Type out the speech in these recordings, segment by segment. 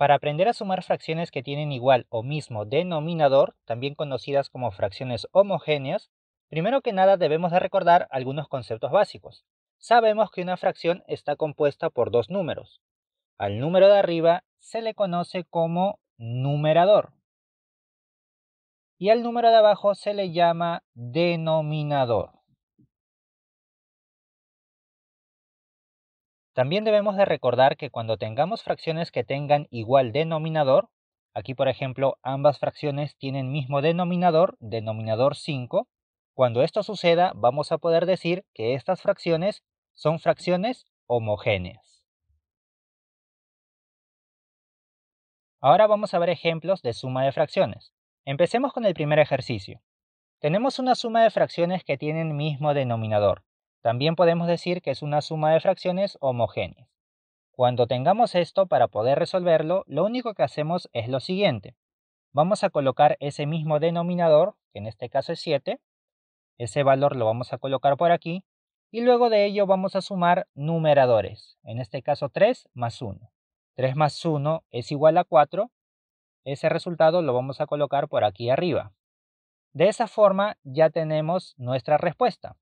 Para aprender a sumar fracciones que tienen igual o mismo denominador, también conocidas como fracciones homogéneas, primero que nada debemos de recordar algunos conceptos básicos. Sabemos que una fracción está compuesta por dos números. Al número de arriba se le conoce como numerador y al número de abajo se le llama denominador. También debemos de recordar que cuando tengamos fracciones que tengan igual denominador, aquí por ejemplo ambas fracciones tienen mismo denominador, denominador 5, cuando esto suceda vamos a poder decir que estas fracciones son fracciones homogéneas. Ahora vamos a ver ejemplos de suma de fracciones. Empecemos con el primer ejercicio. Tenemos una suma de fracciones que tienen mismo denominador. También podemos decir que es una suma de fracciones homogéneas. Cuando tengamos esto para poder resolverlo, lo único que hacemos es lo siguiente. Vamos a colocar ese mismo denominador, que en este caso es 7, ese valor lo vamos a colocar por aquí, y luego de ello vamos a sumar numeradores, en este caso 3 más 1. 3 más 1 es igual a 4, ese resultado lo vamos a colocar por aquí arriba. De esa forma ya tenemos nuestra respuesta.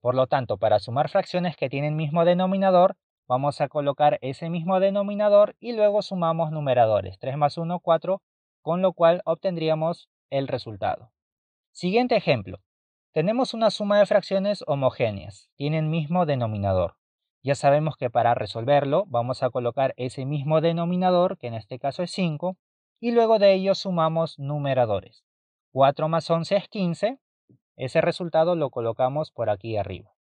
Por lo tanto, para sumar fracciones que tienen mismo denominador, vamos a colocar ese mismo denominador y luego sumamos numeradores, 3 más 1, 4, con lo cual obtendríamos el resultado. Siguiente ejemplo. Tenemos una suma de fracciones homogéneas, tienen mismo denominador. Ya sabemos que para resolverlo vamos a colocar ese mismo denominador, que en este caso es 5, y luego de ello sumamos numeradores. 4 más 11 es 15, ese resultado lo colocamos por aquí arriba.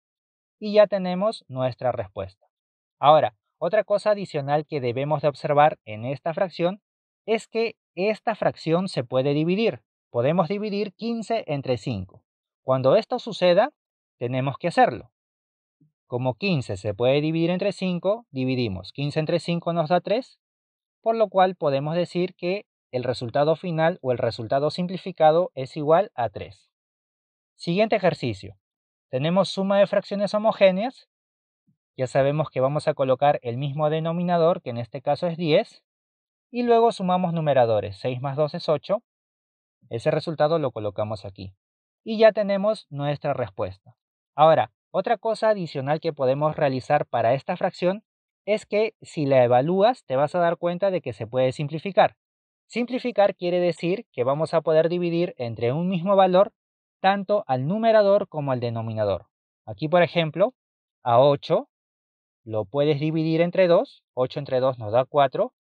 Y ya tenemos nuestra respuesta. Ahora, otra cosa adicional que debemos de observar en esta fracción es que esta fracción se puede dividir. Podemos dividir 15 entre 5. Cuando esto suceda, tenemos que hacerlo. Como 15 se puede dividir entre 5, dividimos. 15 entre 5 nos da 3, por lo cual podemos decir que el resultado final o el resultado simplificado es igual a 3. Siguiente ejercicio. Tenemos suma de fracciones homogéneas. Ya sabemos que vamos a colocar el mismo denominador, que en este caso es 10. Y luego sumamos numeradores. 6 más 2 es 8. Ese resultado lo colocamos aquí. Y ya tenemos nuestra respuesta. Ahora, otra cosa adicional que podemos realizar para esta fracción es que si la evalúas te vas a dar cuenta de que se puede simplificar. Simplificar quiere decir que vamos a poder dividir entre un mismo valor tanto al numerador como al denominador. Aquí, por ejemplo, a 8 lo puedes dividir entre 2, 8 entre 2 nos da 4,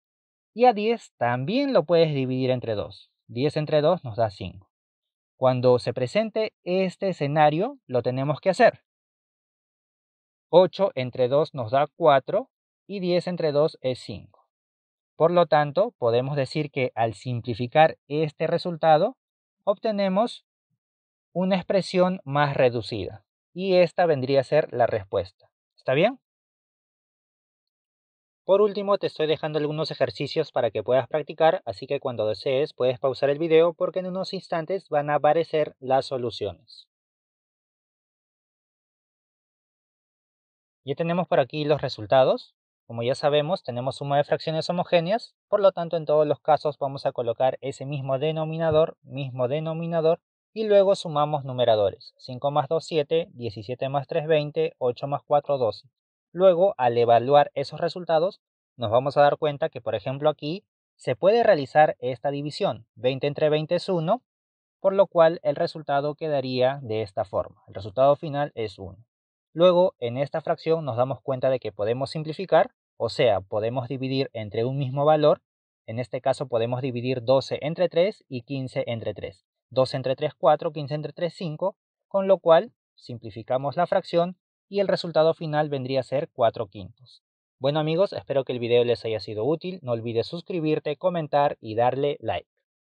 y a 10 también lo puedes dividir entre 2, 10 entre 2 nos da 5. Cuando se presente este escenario, lo tenemos que hacer. 8 entre 2 nos da 4 y 10 entre 2 es 5. Por lo tanto, podemos decir que al simplificar este resultado, obtenemos una expresión más reducida. Y esta vendría a ser la respuesta. ¿Está bien? Por último, te estoy dejando algunos ejercicios para que puedas practicar, así que cuando desees puedes pausar el video porque en unos instantes van a aparecer las soluciones. Ya tenemos por aquí los resultados. Como ya sabemos, tenemos suma de fracciones homogéneas, por lo tanto en todos los casos vamos a colocar ese mismo denominador, mismo denominador, y luego sumamos numeradores. 5 más 2, 7, 17 más 3, 20, 8 más 4, 12. Luego, al evaluar esos resultados, nos vamos a dar cuenta que, por ejemplo, aquí se puede realizar esta división. 20 entre 20 es 1, por lo cual el resultado quedaría de esta forma. El resultado final es 1. Luego, en esta fracción nos damos cuenta de que podemos simplificar, o sea, podemos dividir entre un mismo valor. En este caso podemos dividir 12 entre 3 y 15 entre 3. 2 entre 3, 4, 15 entre 3, 5, con lo cual simplificamos la fracción y el resultado final vendría a ser 4 quintos. Bueno amigos, espero que el video les haya sido útil, no olvides suscribirte, comentar y darle like.